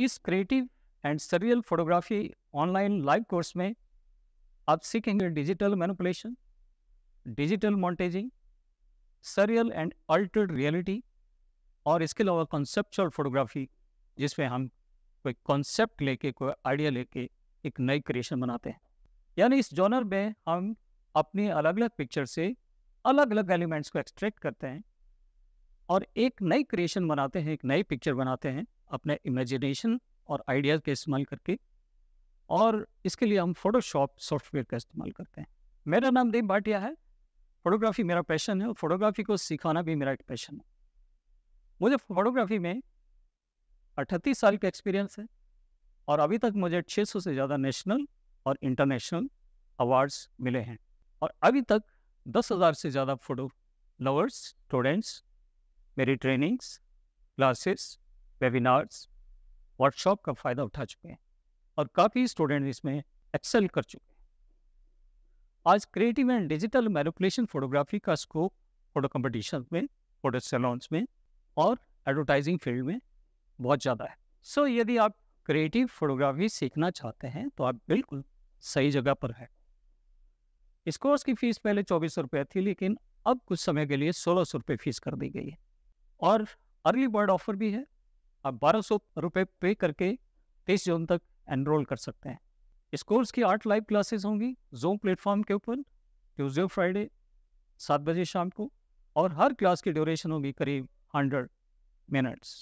इस creative and surreal photography online live course में आप सीखेंगे digital manipulation digital montaging surreal and altered reality और इसके अलावा कॉन्सेप्चुअल फोटोग्राफी जिसमें हम कोई कॉन्सेप्ट लेके कोई आइडिया लेके एक नई क्रिएशन बनाते हैं यानी इस जॉनर में हम अपनी अलग अलग पिक्चर से अलग अलग एलिमेंट्स को एक्सट्रैक्ट करते हैं और एक नई क्रिएशन बनाते हैं एक नई पिक्चर बनाते हैं अपने इमेजिनेशन और आइडियाज़ के इस्तेमाल करके और इसके लिए हम फोटोशॉप सॉफ्टवेयर का इस्तेमाल करते हैं मेरा नाम देव भाटिया है फोटोग्राफी मेरा पैशन है और फोटोग्राफी को सिखाना भी मेरा एक पैशन है मुझे फोटोग्राफी में अठतीस साल का एक्सपीरियंस है और अभी तक मुझे 600 से ज़्यादा नेशनल और इंटरनेशनल अवार्ड्स मिले हैं और अभी तक दस हज़ार से ज़्यादा फोटो लवर्स स्टूडेंट्स मेरी ट्रेनिंग्स क्लासेस वेबिनार्स वर्कशॉप का फ़ायदा उठा चुके हैं और काफ़ी स्टूडेंट इसमें एक्सेल कर चुके हैं आज creative and digital manipulation photography का स्कोप फोटो कंपटीशन में फोटो सैलॉन्स में और एडवर्टाइजिंग फील्ड में बहुत ज़्यादा है सो so, यदि आप क्रिएटिव फोटोग्राफी सीखना चाहते हैं तो आप बिल्कुल सही जगह पर हैं इस कोर्स की फ़ीस पहले चौबीस रुपये थी लेकिन अब कुछ समय के लिए सोलह सौ रुपये फीस कर दी गई है और अर्ली बर्ड ऑफर भी है आप बारह सौ रुपये पे करके तेईस जून तक एनरोल कर सकते हैं इस कोर्स की आठ लाइव क्लासेस होंगी जूम प्लेटफॉर्म के ऊपर ट्यूजडे फ्राइडे सात बजे शाम को और हर क्लास की ड्यूरेशन होगी करीब हंड्रेड मिनट्स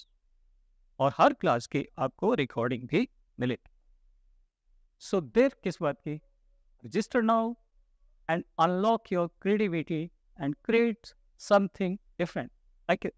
और हर क्लास की आपको रिकॉर्डिंग भी मिलेगी सो देर किस बात की register now and unlock your creativity and create something different like